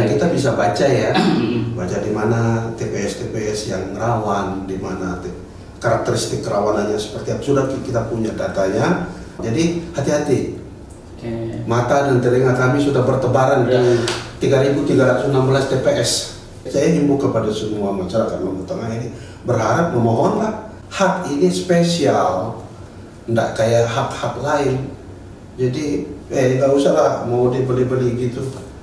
Nah, kita bisa baca ya baca di mana TPS-TPS yang rawan di mana karakteristik kerawanannya seperti apa sudah kita punya datanya jadi hati-hati mata dan telinga kami sudah bertebaran di 3.316 iya. TPS saya himbau kepada semua masyarakat Lombok Tengah ini berharap memohonlah hak ini spesial tidak kayak hak-hak lain jadi eh nggak usah lah mau dibeli-beli gitu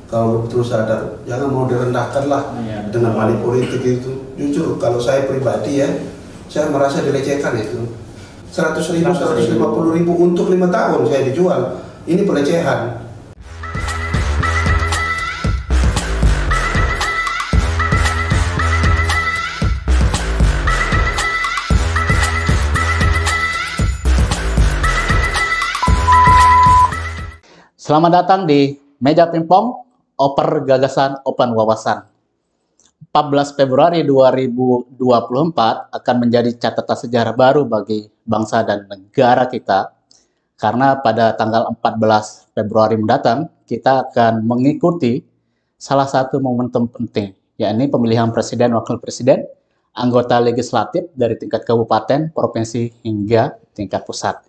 kalau terus sadar, jangan mau direndahkan lah ya, dengan manipulatif politik itu jujur kalau saya pribadi ya saya merasa dilecehkan itu 100 ribu 150 ribu untuk lima tahun saya dijual ini pelecehan Selamat datang di Meja Pingpong Oper Gagasan Open Wawasan. 14 Februari 2024 akan menjadi catatan sejarah baru bagi bangsa dan negara kita karena pada tanggal 14 Februari mendatang kita akan mengikuti salah satu momentum penting yakni pemilihan presiden wakil presiden anggota legislatif dari tingkat kabupaten, provinsi hingga tingkat pusat.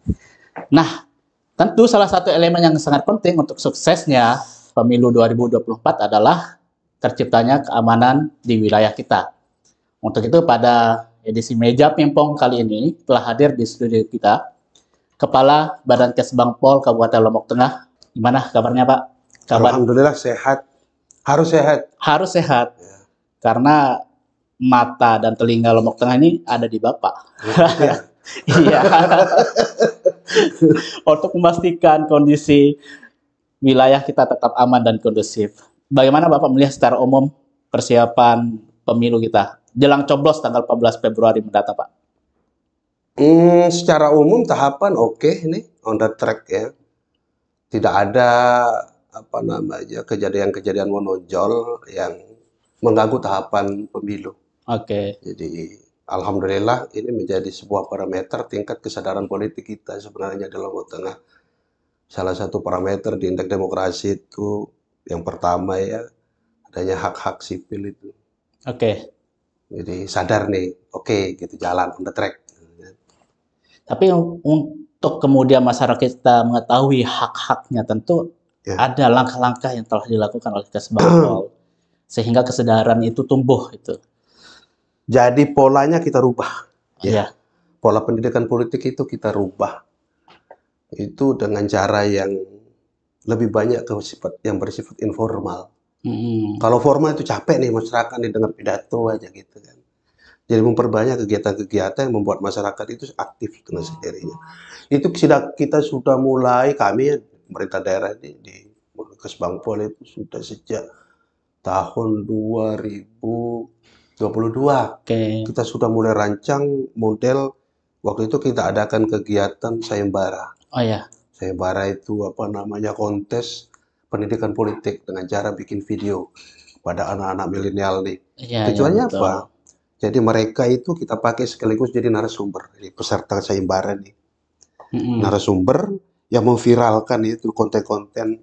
Nah, tentu salah satu elemen yang sangat penting untuk suksesnya pemilu 2024 adalah terciptanya keamanan di wilayah kita. Untuk itu pada edisi meja pingpong kali ini telah hadir di studio kita Kepala Badan Kesbang Pol Kabupaten Lombok Tengah. Gimana kabarnya Pak? Kabar? Alhamdulillah sehat. Harus sehat. Harus sehat. Ya. Karena mata dan telinga Lombok Tengah ini ada di Bapak. Iya. iya. Untuk memastikan kondisi wilayah kita tetap aman dan kondusif. Bagaimana Bapak melihat secara umum persiapan pemilu kita jelang coblos tanggal 14 Februari mendatang, Pak? Hmm, secara umum tahapan oke okay, nih on the track ya. Tidak ada apa namanya kejadian-kejadian monojol yang mengganggu tahapan pemilu. Oke. Okay. Jadi alhamdulillah ini menjadi sebuah parameter tingkat kesadaran politik kita sebenarnya dalam Lombok Tengah salah satu parameter di indeks demokrasi itu yang pertama ya adanya hak-hak sipil itu. Oke. Okay. Jadi sadar nih, oke okay, gitu jalan on the track. Tapi untuk kemudian masyarakat kita mengetahui hak-haknya tentu ya. ada langkah-langkah yang telah dilakukan oleh Kesbangpol sehingga kesadaran itu tumbuh itu. Jadi polanya kita rubah. Ya. ya. Pola pendidikan politik itu kita rubah itu dengan cara yang lebih banyak ke sifat yang bersifat informal. Hmm. Kalau formal itu capek nih masyarakat nih dengar pidato aja gitu kan. Jadi memperbanyak kegiatan-kegiatan yang membuat masyarakat itu aktif dengan oh. sendirinya. Itu sudah kita sudah mulai kami ya, pemerintah daerah di, di Kesbangpol itu sudah sejak tahun 2022. Okay. Kita sudah mulai rancang model waktu itu kita adakan kegiatan sayembara. Oh ya. Saya bara itu apa namanya kontes pendidikan politik dengan cara bikin video pada anak-anak milenial nih. Ya, Tujuannya ya, apa? Jadi mereka itu kita pakai sekaligus jadi narasumber, jadi peserta sayembara nih. Mm -hmm. Narasumber yang memviralkan itu konten-konten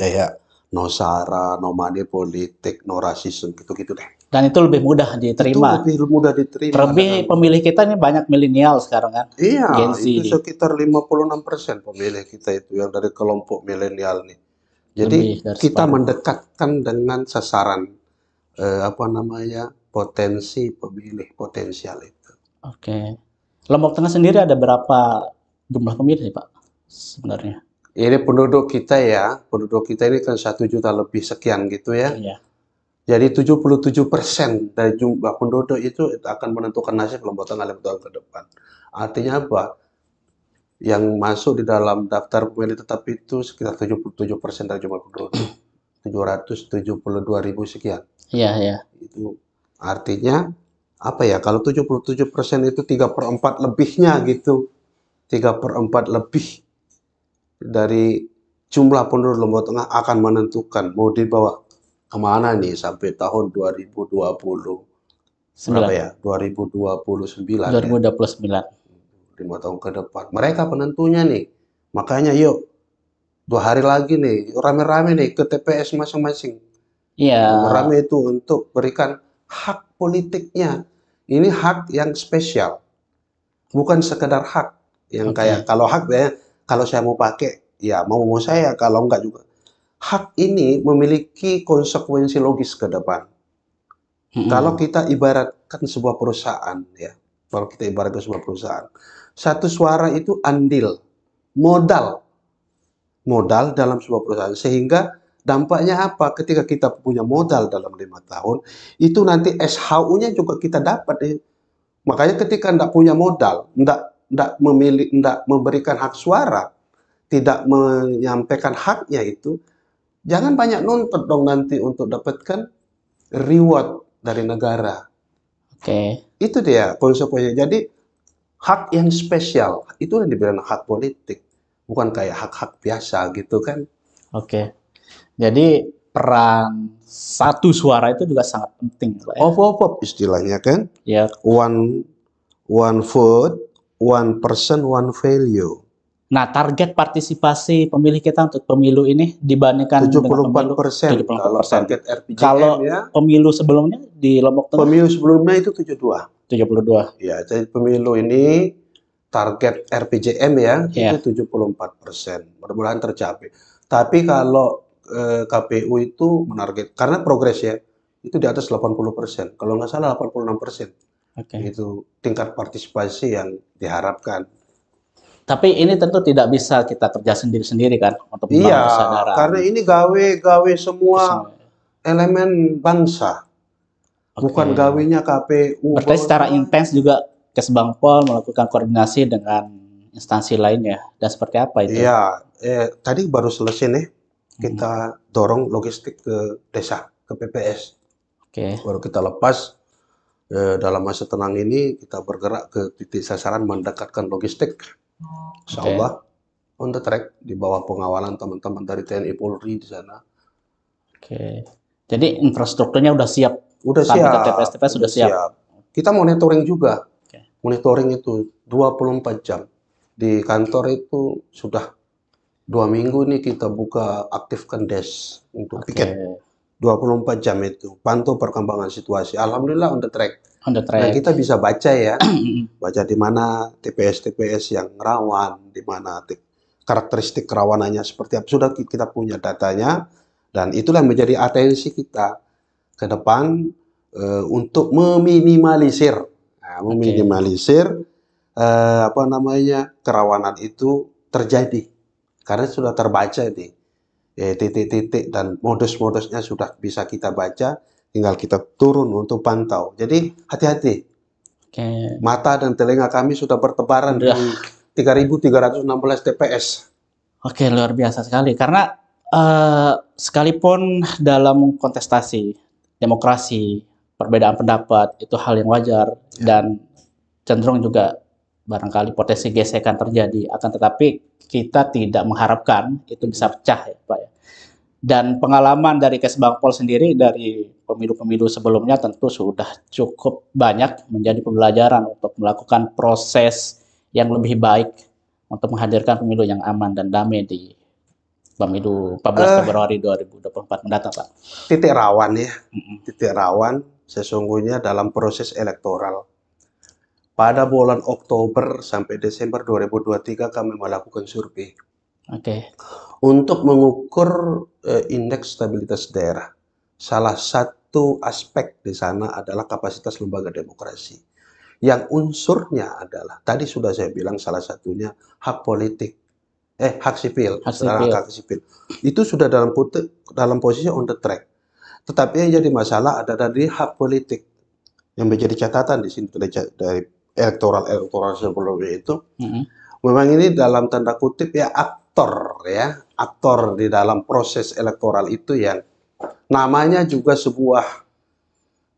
kayak no sara, no politik, no rasisme gitu-gitu deh dan itu lebih mudah diterima. Itu lebih mudah diterima. Terlebih pemilih kita ini banyak milenial sekarang kan. Iya, Gen Z itu sekitar 56 persen pemilih kita itu yang dari kelompok milenial nih. Jadi kita separuh. mendekatkan dengan sasaran eh, apa namanya potensi pemilih potensial itu. Oke. Okay. Lombok Tengah sendiri ada berapa jumlah pemilih Pak sebenarnya? Ini penduduk kita ya, penduduk kita ini kan satu juta lebih sekian gitu ya. Iya jadi 77% dari jumlah penduduk itu akan menentukan nasib lembaga Tengah tahun ke depan. Artinya apa? Yang masuk di dalam daftar pemilih tetap itu sekitar 77% dari jumlah penduduk. 772 ribu sekian. Iya, iya. Itu artinya apa ya? Kalau 77% itu 3 per 4 lebihnya gitu. 3 per 4 lebih dari jumlah penduduk lembaga Tengah akan menentukan mau dibawa kemana nih sampai tahun 2020 berapa ya 2029 2029 ya? tahun ke depan mereka penentunya nih makanya yuk dua hari lagi nih rame-rame nih ke TPS masing-masing iya -masing. rame itu untuk berikan hak politiknya ini hak yang spesial bukan sekedar hak yang okay. kayak kalau hak ya kalau saya mau pakai ya mau mau saya kalau enggak juga hak ini memiliki konsekuensi logis ke depan. Hmm. Kalau kita ibaratkan sebuah perusahaan, ya, kalau kita ibaratkan sebuah perusahaan, satu suara itu andil, modal, modal dalam sebuah perusahaan, sehingga dampaknya apa? Ketika kita punya modal dalam lima tahun, itu nanti SHU-nya juga kita dapat. Ya. Makanya ketika tidak punya modal, tidak tidak memilih, tidak memberikan hak suara, tidak menyampaikan haknya itu, Jangan banyak nuntut dong nanti untuk dapatkan reward dari negara. Oke. Okay. Itu dia konsepnya. Jadi hak yang spesial itu yang dibilang hak politik, bukan kayak hak-hak biasa gitu kan. Oke. Okay. Jadi peran satu suara itu juga sangat penting. Of of of istilahnya kan. Ya. Yeah. One one vote, one person, one value. Nah, target partisipasi pemilih kita untuk pemilu ini dibandingkan 74 persen kalau target RPJM ya. kalau ya. pemilu sebelumnya di Lombok Tengah. Pemilu sebelumnya itu 72. 72. Ya, jadi pemilu ini target RPJM ya, ya. itu 74 persen. Mudah-mudahan tercapai. Tapi kalau eh, KPU itu menarget karena progres ya itu di atas 80 persen. Kalau nggak salah 86 persen. Okay. Itu tingkat partisipasi yang diharapkan tapi ini tentu tidak bisa kita kerja sendiri-sendiri kan untuk iya, karena ini gawe-gawe semua, elemen bangsa. Okay. Bukan gawenya KPU. Berarti secara intens juga Kesbangpol melakukan koordinasi dengan instansi lainnya dan seperti apa itu? Iya, eh, tadi baru selesai nih hmm. kita hmm. dorong logistik ke desa, ke PPS. Oke. Okay. Baru kita lepas eh, dalam masa tenang ini kita bergerak ke titik sasaran mendekatkan logistik. Insya okay. Allah on the track di bawah pengawalan teman-teman dari TNI Polri di sana. Oke. Okay. Jadi infrastrukturnya udah siap. Udah siap. TPS-TPS sudah siap. siap. Kita monitoring juga. Okay. Monitoring itu 24 jam. Di kantor itu sudah dua minggu ini kita buka aktifkan desk untuk okay. piket. 24 jam itu. Pantau perkembangan situasi. Alhamdulillah on the track on the nah, track. Nah, kita bisa baca ya, baca di mana TPS-TPS yang rawan, di mana karakteristik kerawanannya seperti apa. Sudah kita punya datanya dan itulah yang menjadi atensi kita ke depan e, untuk meminimalisir, nah, meminimalisir okay. Eh, e, apa namanya kerawanan itu terjadi karena sudah terbaca nih eh, titik-titik dan modus-modusnya sudah bisa kita baca tinggal kita turun untuk pantau. Jadi hati-hati. Okay. Mata dan telinga kami sudah bertebaran Udah. di 3.316 TPS. Oke, okay, luar biasa sekali. Karena uh, sekalipun dalam kontestasi demokrasi perbedaan pendapat itu hal yang wajar yeah. dan cenderung juga barangkali potensi gesekan terjadi. Akan tetapi kita tidak mengharapkan itu bisa pecah ya, Pak ya dan pengalaman dari Kesbangpol sendiri dari pemilu-pemilu sebelumnya tentu sudah cukup banyak menjadi pembelajaran untuk melakukan proses yang lebih baik untuk menghadirkan pemilu yang aman dan damai di pemilu 14 eh. Februari 2024 mendatang, Pak. Titik rawan ya, titik rawan sesungguhnya dalam proses elektoral. Pada bulan Oktober sampai Desember 2023 kami melakukan survei. Oke. Okay. Untuk mengukur Eh, indeks stabilitas daerah. Salah satu aspek di sana adalah kapasitas lembaga demokrasi. Yang unsurnya adalah tadi sudah saya bilang salah satunya hak politik eh hak sipil, hak sipil. hak sipil. Itu sudah dalam putih, dalam posisi on the track. Tetapi yang jadi masalah ada dari hak politik yang menjadi catatan di sini dari, dari elektoral elektoral sebelumnya itu. Mm -hmm. Memang ini dalam tanda kutip ya aktor ya, aktor di dalam proses elektoral itu yang namanya juga sebuah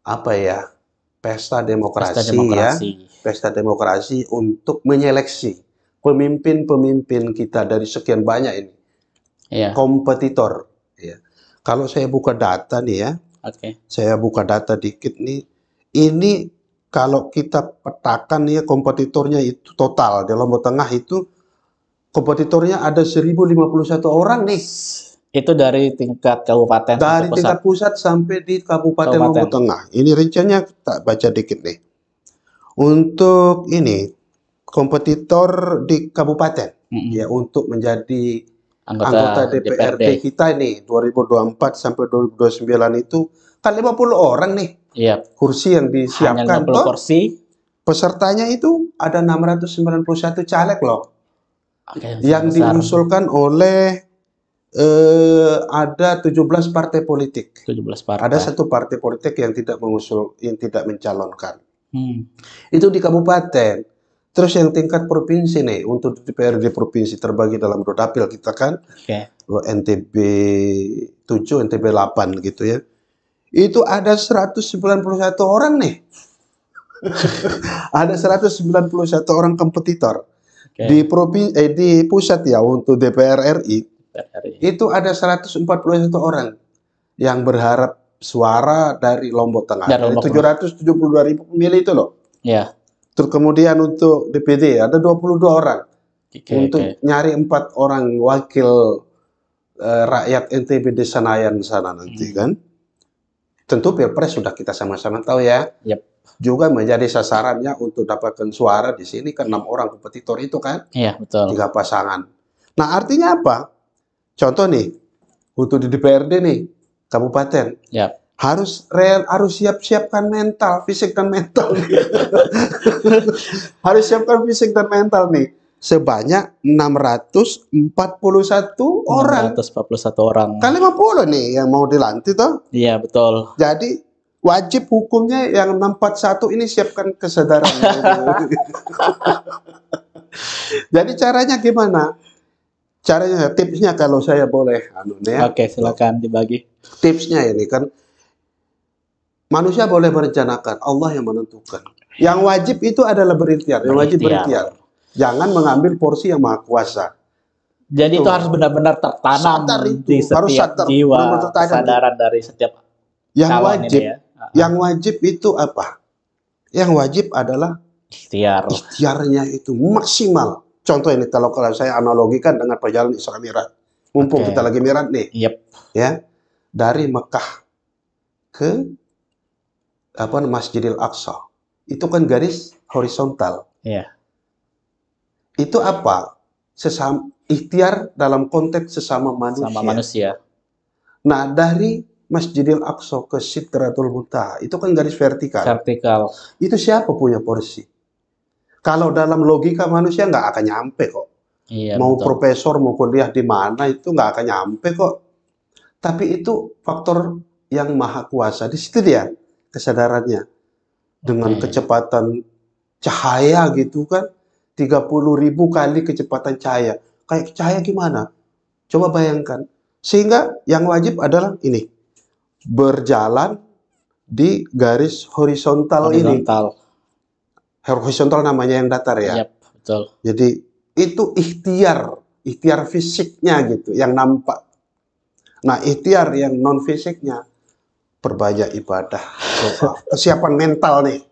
apa ya? pesta demokrasi, pesta demokrasi ya, pesta demokrasi untuk menyeleksi pemimpin-pemimpin kita dari sekian banyak ini. ya. Kompetitor ya. Kalau saya buka data nih ya. Okay. Saya buka data dikit nih. Ini kalau kita petakan ya kompetitornya itu total di Lombok Tengah itu kompetitornya ada 1051 orang nih. Itu dari tingkat kabupaten Dari pusat. tingkat pusat sampai di Kabupaten, kabupaten. Lombok Tengah. Ini rencananya tak baca dikit nih. Untuk ini kompetitor di kabupaten mm -hmm. ya untuk menjadi anggota, anggota DPRD, DPRD kita nih 2024 sampai 2029 itu kan 50 orang nih. Iya. Yep. Kursi yang disiapkan Hanya 50 kursi. Pesertanya itu ada 691 caleg loh. Oke, yang, besar. diusulkan oleh eh, ada 17 partai politik. 17 partai. Ada satu partai politik yang tidak mengusul yang tidak mencalonkan. Hmm. Itu di kabupaten. Terus yang tingkat provinsi nih untuk DPRD provinsi terbagi dalam dua dapil kita kan. Oke. Okay. NTB 7, NTB 8 gitu ya. Itu ada 191 orang nih. ada 191 orang kompetitor okay. di provinsi eh, di pusat ya untuk DPR RI, DPR RI itu ada 141 orang yang berharap suara dari Lombok Tengah. Dari, Lombok 772 ribu pemilih itu loh. Ya. Terus kemudian untuk DPD ada 22 orang. Okay, untuk okay. nyari empat orang wakil uh, rakyat NTB di Senayan sana nanti hmm. kan. Tentu Pilpres sudah kita sama-sama tahu ya. Yep juga menjadi sasarannya untuk dapatkan suara di sini ke enam orang kompetitor itu kan? Iya betul. Tiga pasangan. Nah artinya apa? Contoh nih untuk di DPRD nih kabupaten. Ya. Harus real, harus siap-siapkan mental, fisik dan mental. harus siapkan fisik dan mental nih sebanyak 641 orang. 641 orang. Kan 50 nih yang mau dilantik toh? Iya, betul. Jadi wajib hukumnya yang 641 ini siapkan kesadaran. Jadi caranya gimana? Caranya tipsnya kalau saya boleh anu ya. Oke, silakan dibagi. Tipsnya ini kan manusia boleh merencanakan, Allah yang menentukan. Yang wajib itu adalah berikhtiar, yang wajib berikhtiar. Jangan mengambil porsi yang maha kuasa. Jadi itu, itu harus benar-benar tertanam itu. di setiap harus jiwa, benar -benar kesadaran dari setiap yang wajib ya. Yang wajib itu apa? Yang wajib adalah ikhtiar. Ikhtiarnya itu maksimal. Contoh ini kalau kalau saya analogikan dengan perjalanan Isra Mi'raj. Mumpung okay. kita lagi Mi'raj nih. Yep. Ya. Dari Mekah ke apa Masjidil Aqsa. Itu kan garis horizontal. Iya. Yeah. Itu apa? Sesama ikhtiar dalam konteks sesama manusia. Sama manusia. Nah, dari Masjidil Aqsa ke Sidratul Muntaha. Itu kan garis vertikal. Vertikal. Itu siapa punya porsi? Kalau dalam logika manusia nggak akan nyampe kok. Iya, mau betul. profesor mau kuliah di mana itu nggak akan nyampe kok. Tapi itu faktor yang maha kuasa di situ dia kesadarannya dengan okay. kecepatan cahaya gitu kan 30 ribu kali kecepatan cahaya kayak cahaya gimana coba bayangkan sehingga yang wajib adalah ini berjalan di garis horizontal, horizontal. ini. Horizontal namanya yang datar ya. Yep, betul. Jadi itu ikhtiar, ikhtiar fisiknya gitu yang nampak. Nah, ikhtiar yang non fisiknya perbanyak ibadah, kesiapan mental nih.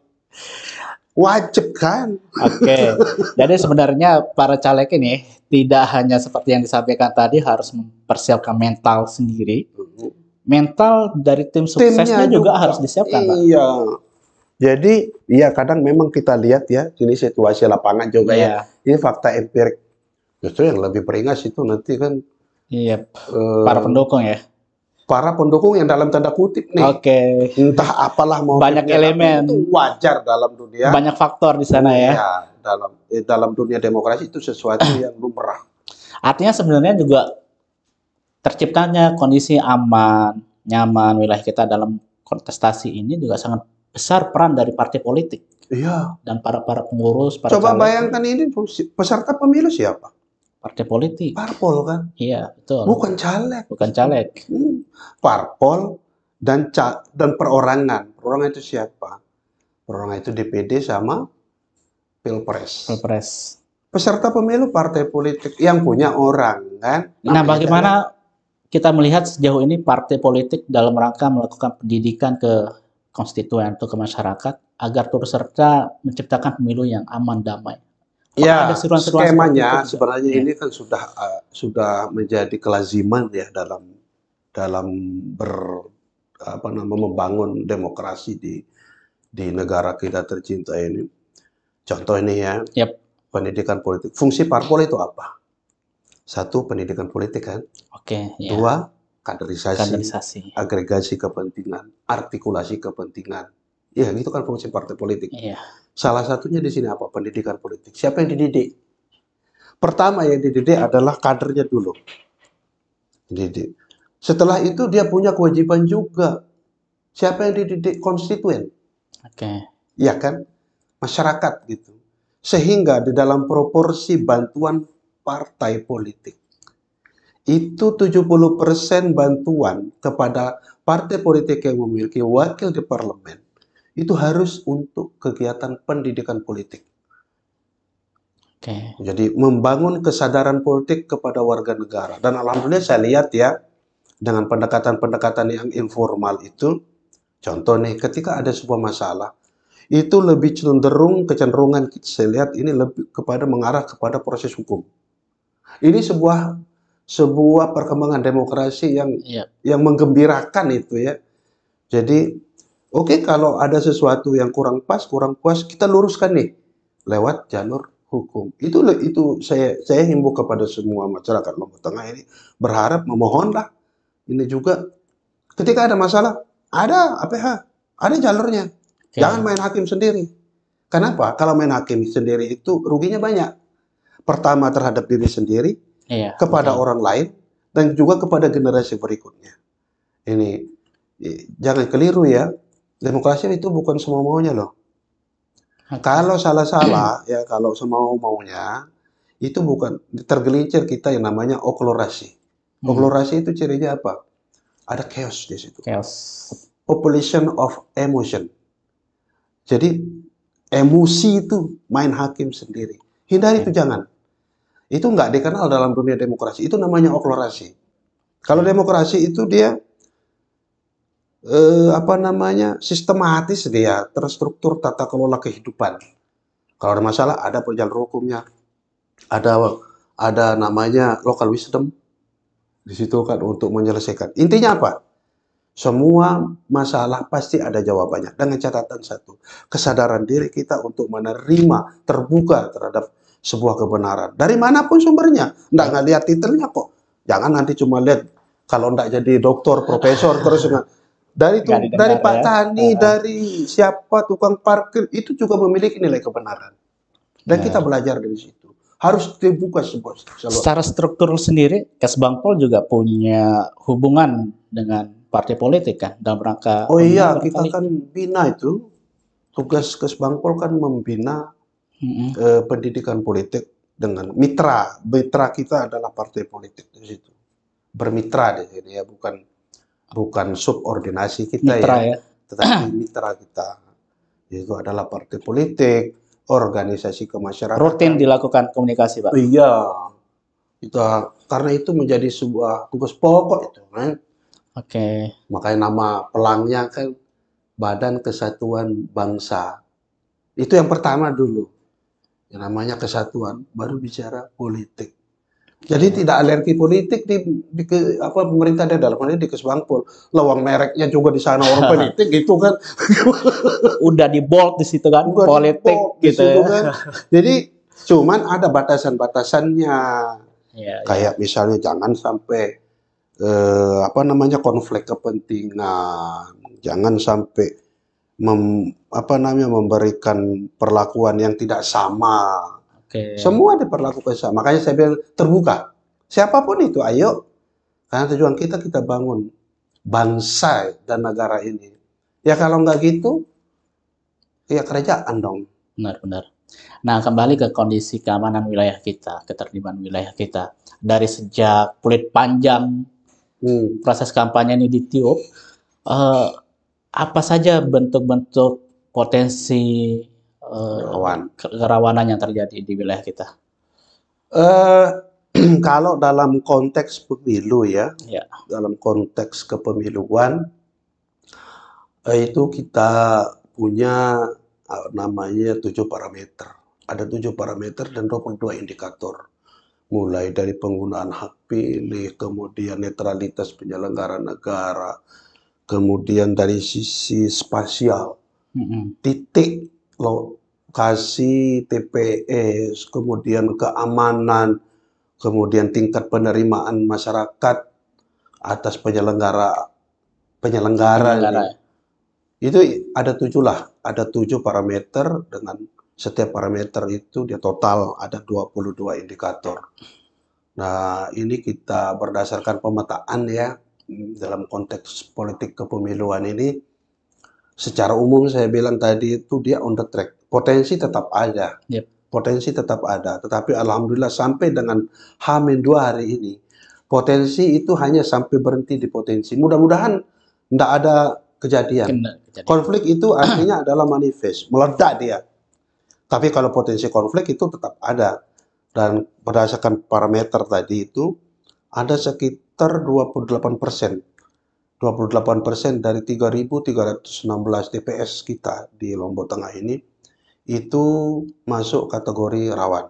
Wajib kan? Oke. Okay. Jadi sebenarnya para caleg ini tidak hanya seperti yang disampaikan tadi harus mempersiapkan mental sendiri, mm-hmm mental dari tim suksesnya Timnya juga, itu, harus disiapkan iya. Pak. Iya. Jadi ya kadang memang kita lihat ya ini situasi lapangan juga ya. iya. ya. Ini fakta empirik. Justru yang lebih peringas itu nanti kan iya yep. uh, para pendukung ya. Para pendukung yang dalam tanda kutip nih. Oke. Okay. Entah apalah mau banyak elemen itu wajar dalam dunia. Banyak faktor di sana ya. Iya, dalam eh, dalam dunia demokrasi itu sesuatu yang lumrah. Artinya sebenarnya juga terciptanya kondisi aman, nyaman wilayah kita dalam kontestasi ini juga sangat besar peran dari partai politik. Iya. Dan para para pengurus, para Coba bayangkan ini peserta pemilu siapa? Partai politik. Parpol kan? Iya, betul. Bukan caleg. Bukan caleg. Hmm. Parpol dan ca dan perorangan. Perorangan itu siapa? Perorangan itu DPD sama Pilpres. Pilpres. Peserta pemilu partai politik yang punya orang kan? Nah, bagaimana kita melihat sejauh ini partai politik dalam rangka melakukan pendidikan ke konstituen atau ke masyarakat agar turut serta menciptakan pemilu yang aman damai. ya, ada seruan -seruan skemanya itu sebenarnya ya. ini kan sudah uh, sudah menjadi kelaziman ya dalam dalam ber apa nama membangun demokrasi di di negara kita tercinta ini. Contoh ini ya, yep. pendidikan politik. Fungsi parpol itu apa? Satu pendidikan politik kan. Oke. Okay, ya. Dua kaderisasi, kaderisasi, agregasi kepentingan, artikulasi kepentingan. Ya itu kan fungsi partai politik. ya. Salah satunya di sini apa? Pendidikan politik. Siapa yang dididik? Pertama yang dididik adalah kadernya dulu. Dididik. Setelah itu dia punya kewajiban juga. Siapa yang dididik konstituen? Oke. Okay. Ya kan? Masyarakat gitu. Sehingga di dalam proporsi bantuan partai politik. Itu 70% bantuan kepada partai politik yang memiliki wakil di parlemen itu harus untuk kegiatan pendidikan politik. Oke. Jadi membangun kesadaran politik kepada warga negara. Dan alhamdulillah saya lihat ya dengan pendekatan-pendekatan yang informal itu, contoh nih ketika ada sebuah masalah itu lebih cenderung kecenderungan saya lihat ini lebih kepada mengarah kepada proses hukum. Ini sebuah sebuah perkembangan demokrasi yang ya. yang menggembirakan itu ya. Jadi oke okay, kalau ada sesuatu yang kurang pas, kurang puas, kita luruskan nih lewat jalur hukum. Itu itu saya saya himbau kepada semua masyarakat Lombok Tengah ini berharap memohonlah ini juga ketika ada masalah ada APH, ada jalurnya. Jangan main hakim sendiri. Kenapa? Kalau main hakim sendiri itu ruginya banyak pertama terhadap diri sendiri, iya, kepada betul. Iya. orang lain, dan juga kepada generasi berikutnya. Ini jangan keliru ya, demokrasi itu bukan semau maunya loh. Kalau salah-salah ya kalau semau maunya itu bukan tergelincir kita yang namanya oklorasi. Hmm. Oklorasi itu cirinya apa? Ada chaos di situ. Chaos. Population of emotion. Jadi emosi itu main hakim sendiri. Hindari itu jangan itu nggak dikenal dalam dunia demokrasi. Itu namanya oklorasi. Kalau ya. demokrasi itu dia eh, apa namanya sistematis dia terstruktur tata kelola kehidupan. Kalau ada masalah ada perjalanan hukumnya, ada ada namanya local wisdom di situ kan untuk menyelesaikan. Intinya apa? Semua masalah pasti ada jawabannya dengan catatan satu, kesadaran diri kita untuk menerima terbuka terhadap sebuah kebenaran. Dari manapun sumbernya. Nggak lihat titelnya kok. Jangan nanti cuma lihat kalau nggak jadi dokter, profesor, terus dari itu, dari ya. Pak Tani, uh. dari siapa tukang parkir itu juga memiliki nilai kebenaran. Dan ya. kita iya. belajar dari situ. Harus dibuka sebuah, seluruh. Secara struktur sendiri, kesbangpol juga punya hubungan dengan partai politik kan dalam rangka Oh iya, kita kan bina itu. Tugas kesbangpol kan membina mm-hmm. uh, pendidikan politik dengan mitra. Mitra kita adalah partai politik di situ. Bermitra di sini ya, bukan bukan subordinasi kita mitra, ya, ya, tetapi mitra kita. Itu adalah partai politik, organisasi kemasyarakatan. Rutin dilakukan komunikasi, Pak. Iya. Kita karena itu menjadi sebuah tugas pokok itu, kan. Oke. Okay. Makanya nama pelangnya kan Badan Kesatuan Bangsa. Itu yang pertama dulu namanya kesatuan, baru bicara politik. Jadi tidak alergi politik di, di ke, apa pemerintah dan dalam hal ini di Kesbangpol. Lawang mereknya juga di sana orang politik itu kan. Udah di bold di situ kan Udah politik gitu. ya. kan. Jadi cuman ada batasan-batasannya. Ya, Kayak misalnya jangan sampai eh, apa namanya konflik kepentingan, jangan sampai mem, apa namanya memberikan perlakuan yang tidak sama. Okay. Semua diperlakukan sama. Makanya saya bilang terbuka. Siapapun itu, ayo. Karena tujuan kita kita bangun bangsa dan negara ini. Ya kalau nggak gitu, ya kerajaan dong. Benar-benar. Nah, kembali ke kondisi keamanan wilayah kita, keterlibatan wilayah kita. Dari sejak kulit panjang hmm. proses kampanye ini ditiup, uh, apa saja bentuk-bentuk potensi eh, Kerawan. kerawanan yang terjadi di wilayah kita? Uh, kalau dalam konteks pemilu ya, ya, dalam konteks kepemiluan eh, itu kita punya namanya tujuh parameter. Ada tujuh parameter dan 22 indikator. Mulai dari penggunaan hak pilih, kemudian netralitas penyelenggara negara, kemudian dari sisi spasial, titik lokasi TPS, e, kemudian keamanan, kemudian tingkat penerimaan masyarakat atas penyelenggara penyelenggara, penyelenggara. itu ada tujuh lah ada tujuh parameter dengan setiap parameter itu dia total ada 22 indikator nah ini kita berdasarkan pemetaan ya dalam konteks politik kepemiluan ini secara umum saya bilang tadi itu dia on the track. Potensi tetap ada. Yep. Potensi tetap ada, tetapi alhamdulillah sampai dengan h dua hari ini potensi itu hanya sampai berhenti di potensi. Mudah-mudahan tidak ada kejadian. kejadian. Konflik itu artinya adalah manifest, meledak dia. Tapi kalau potensi konflik itu tetap ada. Dan berdasarkan parameter tadi itu, ada sekitar sekitar 28 persen. 28 persen dari 3.316 TPS kita di Lombok Tengah ini itu masuk kategori rawan.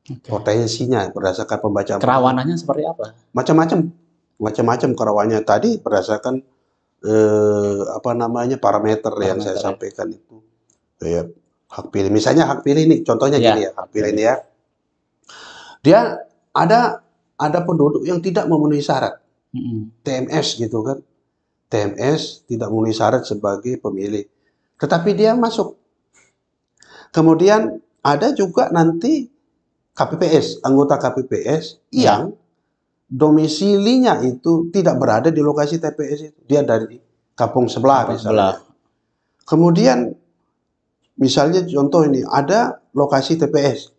Okay. Potensinya berdasarkan pembacaan. Kerawanannya seperti apa? Macam-macam, macam-macam kerawannya tadi berdasarkan eh, apa namanya parameter, parameter yang saya ya. sampaikan itu. Ya, hak pilih, misalnya hak pilih ini, contohnya ya. gini ya, hak pilih ini ya. Dia ada ada penduduk yang tidak memenuhi syarat TMS gitu kan TMS tidak memenuhi syarat sebagai pemilih tetapi dia masuk kemudian ada juga nanti KPPS anggota KPPS hmm. yang domisilinya itu tidak berada di lokasi TPS itu dia dari kampung sebelah sebelah. kemudian misalnya contoh ini ada lokasi TPS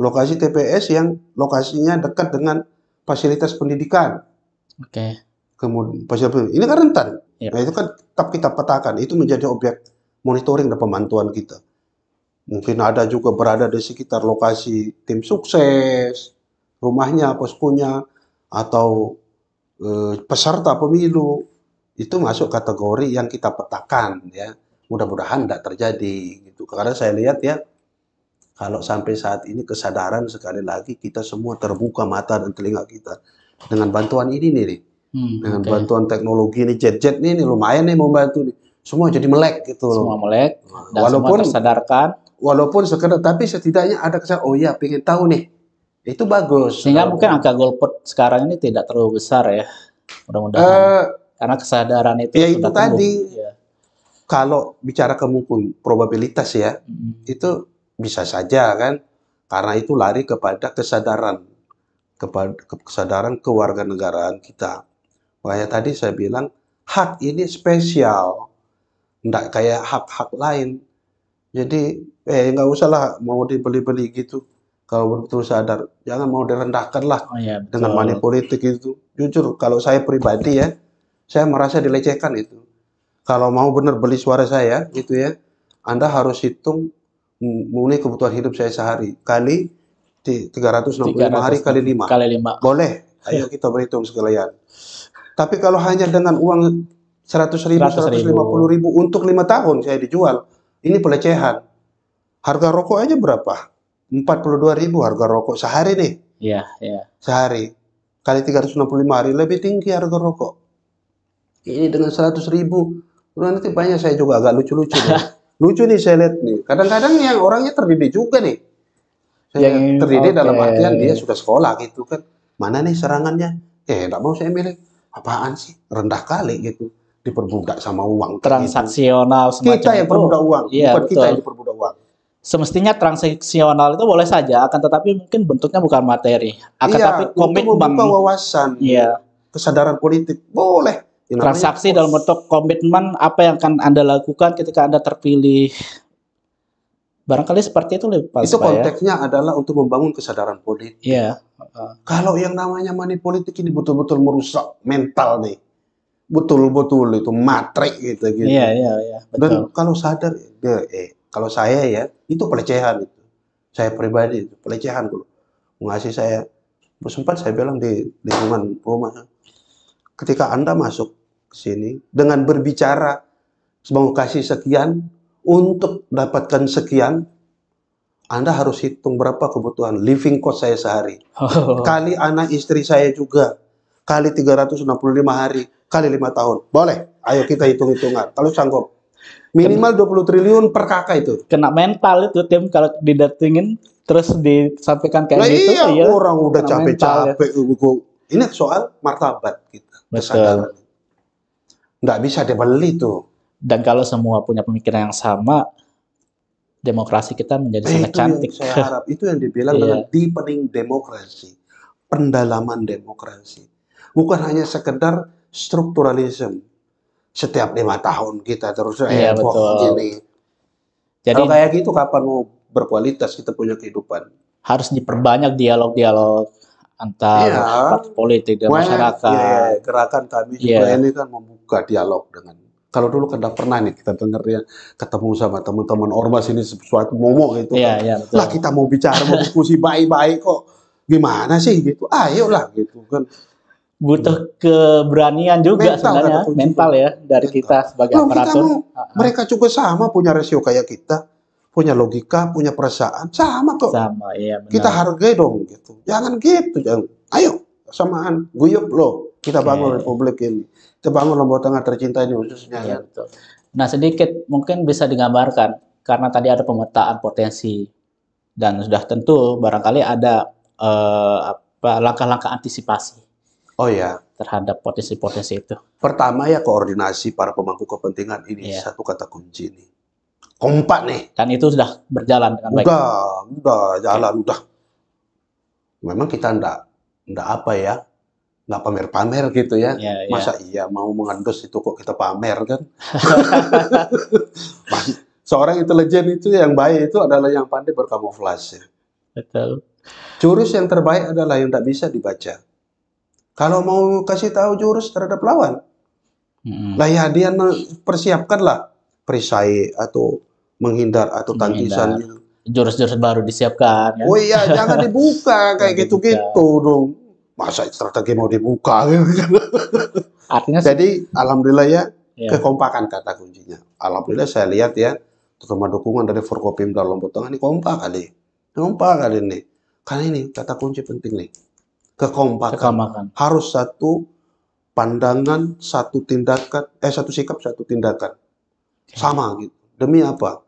lokasi TPS yang lokasinya dekat dengan fasilitas pendidikan. Oke. Okay. Kemudian fasilitas pendidikan. ini kan rentan. Yep. Iya. Nah, itu kan tetap kita petakan. Itu menjadi objek monitoring dan pemantauan kita. Mungkin ada juga berada di sekitar lokasi tim sukses, rumahnya, poskonya, atau e, peserta pemilu. Itu masuk kategori yang kita petakan ya. Mudah-mudahan tidak terjadi gitu. Karena saya lihat ya kalau sampai saat ini kesadaran sekali lagi kita semua terbuka mata dan telinga kita dengan bantuan ini nih, nih. Hmm, dengan okay. bantuan teknologi ini jet-jet nih, lumayan nih membantu nih. Semua jadi melek gitu. loh. Semua melek dan walaupun semua tersadarkan. Walaupun sekedar tapi setidaknya ada kesan oh iya, pengen tahu nih. Itu bagus. Sehingga mungkin angka golput sekarang ini tidak terlalu besar ya. Mudah-mudahan. Uh, Karena kesadaran itu ya itu tadi. Ya. Kalau bicara kemungkinan probabilitas ya, hmm. itu bisa saja kan karena itu lari kepada kesadaran kepada kesadaran kewarganegaraan kita makanya tadi saya bilang hak ini spesial enggak kayak hak-hak lain jadi eh nggak usahlah mau dibeli-beli gitu kalau betul sadar jangan mau direndahkan lah oh, ya, dengan money politik itu jujur kalau saya pribadi ya saya merasa dilecehkan itu kalau mau benar beli suara saya gitu ya Anda harus hitung memenuhi kebutuhan hidup saya sehari kali 365 hari kali 5. Kali 5. Boleh. Ayo iya. kita berhitung sekalian. Tapi kalau hanya dengan uang 100 ribu, 100 ribu. 150 ribu untuk lima tahun saya dijual, ini pelecehan. Harga rokok aja berapa? 42 ribu harga rokok sehari nih. Iya, iya. Sehari. Kali 365 hari lebih tinggi harga rokok. Ini dengan 100 ribu, nanti banyak saya juga agak lucu-lucu. lucu nih saya lihat nih kadang-kadang yang orangnya terdidik juga nih saya yang, terdidik okay. dalam artian dia sudah sekolah gitu kan mana nih serangannya eh tidak mau saya milih apaan sih rendah kali gitu diperbudak sama uang gitu. transaksional gitu. semacam kita yang perbudak uang iya, bukan betul. kita yang diperbudak uang semestinya transaksional itu boleh saja akan tetapi mungkin bentuknya bukan materi akan iya, tetapi komitmen wawasan iya. kesadaran politik boleh Ya, transaksi dalam bentuk komitmen apa yang akan Anda lakukan ketika Anda terpilih. Barangkali seperti itu lebih pas, Itu konteksnya ya. adalah untuk membangun kesadaran politik. Iya. Kalau yang namanya money politik ini betul-betul merusak mental nih betul-betul itu matrik gitu gitu. Iya iya iya. Betul. Dan kalau sadar, ya, eh, kalau saya ya itu pelecehan itu. Saya pribadi itu pelecehan Kalau Ngasih saya sempat saya bilang di lingkungan rumah ketika Anda masuk ke sini dengan berbicara mau kasih sekian untuk dapatkan sekian anda harus hitung berapa kebutuhan living cost saya sehari. Oh. Kali anak istri saya juga. Kali 365 hari. Kali lima tahun. Boleh. Ayo kita hitung-hitungan. Kalau sanggup. Minimal 20 triliun per kakak itu. Kena mental itu tim kalau didatengin terus disampaikan kayak nah, gitu. Iya, iya, orang udah capek-capek. Ya. Ini soal martabat gitu betul nggak bisa dibeli tuh dan kalau semua punya pemikiran yang sama demokrasi kita menjadi nah, sangat itu cantik yang saya harap itu yang dibilang iya. dengan deepening demokrasi pendalaman demokrasi bukan hanya sekedar strukturalisme setiap lima tahun kita terus ya ya betul. gini jadi kalau kayak gitu kapan mau berkualitas kita punya kehidupan harus diperbanyak dialog-dialog antar ya, politik dan banyak, masyarakat. Ya, gerakan kami juga ya. ini kan membuka dialog dengan kalau dulu kan pernah nih kita dengar ya ketemu sama teman-teman ormas ini sesuatu momok gitu ya, kan. Ya, Lah kita mau bicara mau diskusi baik-baik kok gimana sih gitu. Ayolah ah, iya gitu kan butuh keberanian juga mental sebenarnya mental ya dari mental. kita sebagai Loh, aparatur. mereka juga sama punya resiko kayak kita punya logika, punya perasaan, sama kok. Sama, iya benar. Kita hargai dong gitu. Jangan gitu, jangan. Ayo, samaan, guyup loh. Kita okay. bangun republik ini. Kita bangun Lombok Tengah tercinta ini khususnya. Ya. Iya, betul. Nah, sedikit mungkin bisa digambarkan karena tadi ada pemetaan potensi dan sudah tentu barangkali ada eh, apa langkah-langkah antisipasi. Oh ya. Terhadap potensi-potensi itu. Pertama ya koordinasi para pemangku kepentingan ini iya. satu kata kunci nih Kompak nih dan itu sudah berjalan dengan baik udah sudah jalan okay. udah memang kita ndak ndak apa ya nggak pamer-pamer gitu ya. Yeah, iya. Masa iya mau mengendus itu kok kita pamer kan? Seorang intelijen itu yang baik itu adalah yang pandai berkamuflase. Betul. Jurus yang terbaik adalah yang tidak bisa dibaca. Kalau mau kasih tahu jurus terhadap lawan, mm -hmm. lah ya dia persiapkanlah perisai atau menghindar atau tangkisannya. jurus-jurus baru disiapkan Ya? oh iya jangan dibuka kayak gitu-gitu dong masa strategi mau dibuka artinya jadi alhamdulillah ya, ya kekompakan kata kuncinya alhamdulillah saya lihat ya terutama dukungan dari Forkopimda Lombok Tengah ini kompak kali kompak kali ini karena ini kata kunci penting nih kekompakan, kekompakan. harus satu pandangan satu tindakan eh satu sikap satu tindakan Ya. sama gitu. Demi apa?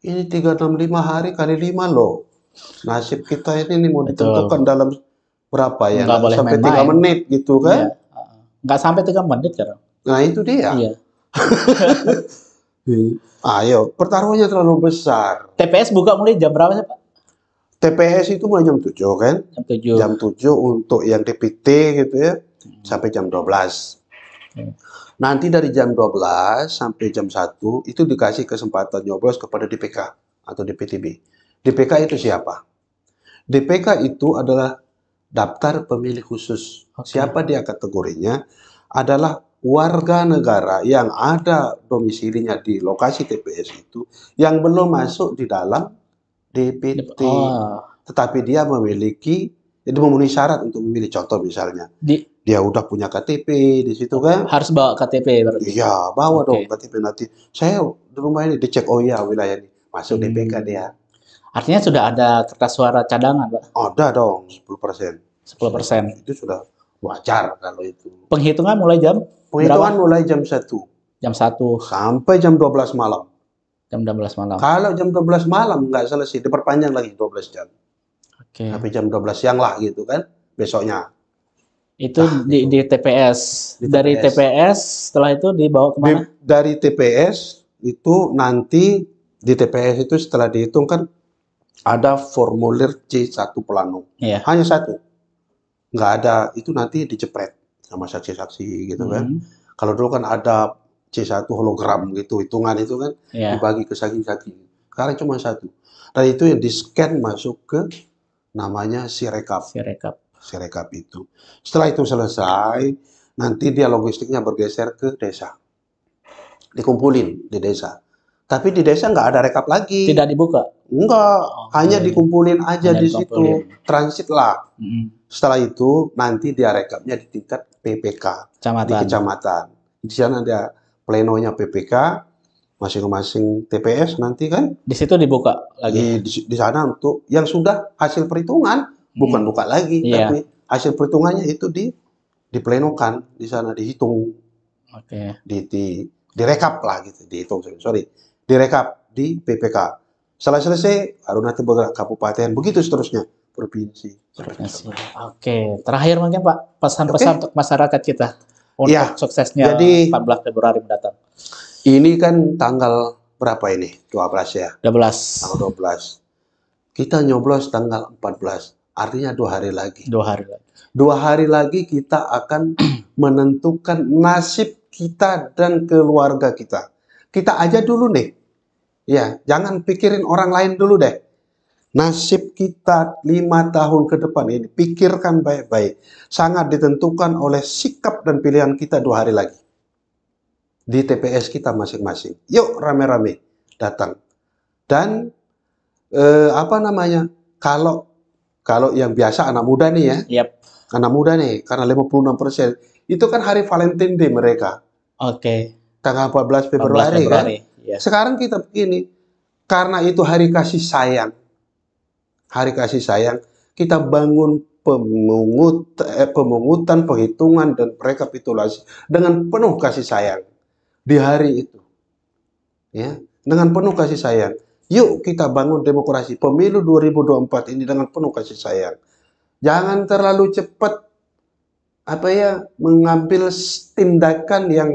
Ini 365 hari kali 5 loh. Nasib kita ini, ini mau ditentukan dalam berapa ya? Nggak boleh sampai main 3 menit gitu kan? Iya. Nggak sampai 3 menit kan? Nah itu dia. Iya. iya. Ayo, pertaruhannya terlalu besar. TPS buka mulai jam berapa sih Pak? TPS itu mulai jam 7 kan? Jam 7. Jam 7 untuk yang DPT gitu ya, hmm. sampai jam 12. Hmm. Nanti dari jam 12 sampai jam 1 itu dikasih kesempatan nyoblos kepada DPK atau DPTB. DPK itu siapa? DPK itu adalah daftar pemilih khusus. Okay. Siapa dia kategorinya? Adalah warga negara yang ada domisilinya di lokasi TPS itu yang belum masuk di dalam DPT. Oh. Ah. Tetapi dia memiliki, jadi memenuhi syarat untuk memilih. Contoh misalnya. Di dia udah punya KTP di situ kan harus bawa KTP berarti iya bawa okay. dong KTP nanti saya di rumah ini dicek oh iya wilayah ini masuk hmm. DPK kan dia artinya sudah ada kertas suara cadangan pak ada dong 10 persen 10 persen itu sudah wajar kalau itu penghitungan mulai jam penghitungan berapa? mulai jam satu. jam satu sampai jam 12 malam jam 12 malam kalau jam 12 malam nggak selesai diperpanjang lagi 12 jam Oke. Okay. Tapi jam 12 siang lah gitu kan besoknya itu ah, di, gitu. di TPS. Di dari TPS setelah itu dibawa kemana? Di, dari TPS itu nanti di TPS itu setelah dihitung kan ada formulir C1 pelanu Iya. hanya satu nggak ada itu nanti dicepret sama saksi-saksi gitu kan mm. kalau dulu kan ada C1 hologram gitu hitungan itu kan yeah. dibagi ke saksi-saksi sekarang cuma satu dan itu yang di scan masuk ke namanya sirekap sirekap Sirekap itu. Setelah itu selesai, nanti dia logistiknya bergeser ke desa. Dikumpulin di desa. Tapi di desa nggak ada rekap lagi. Tidak dibuka? Enggak, okay. hanya dikumpulin aja hanya di situ. Transit lah. Mm -hmm. Setelah itu nanti dia rekapnya di tingkat PPK. Kecamatan. Di kecamatan. Di sana ada plenonya PPK, masing-masing TPS nanti kan. Di situ dibuka lagi. Di, di, di sana untuk yang sudah hasil perhitungan bukan hmm. buka lagi yeah. tapi hasil perhitungannya itu di diplenokan di sana dihitung okay. di, di direkap lah gitu dihitung sorry direkap di PPK setelah selesai baru nanti bergerak kabupaten begitu seterusnya provinsi provinsi oke terakhir mungkin pak pesan-pesan untuk masyarakat kita untuk ya, suksesnya jadi, 14 Februari mendatang ini kan tanggal berapa ini 12 ya 12 tanggal 12 kita nyoblos tanggal 14 Artinya dua hari lagi. Dua hari lagi. Dua hari lagi kita akan menentukan nasib kita dan keluarga kita. Kita aja dulu nih. Ya, jangan pikirin orang lain dulu deh. Nasib kita lima tahun ke depan ini pikirkan baik-baik. Sangat ditentukan oleh sikap dan pilihan kita dua hari lagi. Di TPS kita masing-masing. Yuk rame-rame datang. Dan eh, apa namanya? Kalau kalau yang biasa anak muda nih ya. Yep. Anak muda nih karena 56% itu kan hari Valentine Day mereka. Oke. Okay. Tanggal 14 Februari, 14 Februari kan. Iya. Sekarang kita begini. Karena itu hari kasih sayang. Hari kasih sayang kita bangun pemungut, eh, pemungutan, penghitungan dan rekapitulasi dengan penuh kasih sayang di hari itu. Ya, dengan penuh kasih sayang. Yuk kita bangun demokrasi pemilu 2024 ini dengan penuh kasih sayang. Jangan terlalu cepat apa ya mengambil tindakan yang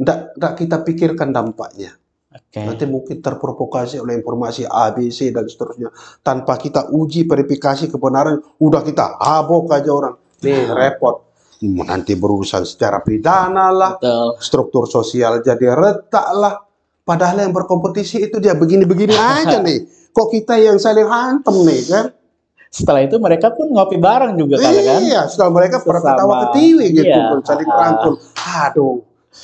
tidak kita pikirkan dampaknya. Okay. Nanti mungkin terprovokasi oleh informasi ABC dan seterusnya tanpa kita uji verifikasi kebenaran, udah kita abok aja orang. Nih nah. repot. Nanti berurusan secara pidana lah, Betul. struktur sosial jadi retak lah, Padahal yang berkompetisi itu dia begini-begini aja nih. Kok kita yang saling hantem nih kan? Setelah itu mereka pun ngopi bareng juga kan? Iya, setelah mereka ketawa ketiwi gitu, iya. saling rangkul. Aduh,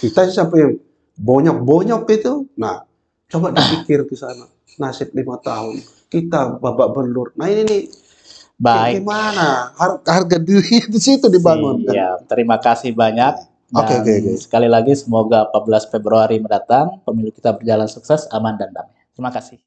kita sih sampai bonyok-bonyok itu. Nah, coba dipikir di sana nasib lima tahun kita babak belur. Nah ini nih Baik. Gimana? Harga, diri di situ dibangun. Siap. Terima kasih banyak Oke, okay, okay, okay. sekali lagi semoga 14 Februari mendatang pemilu kita berjalan sukses, aman dan damai. Terima kasih.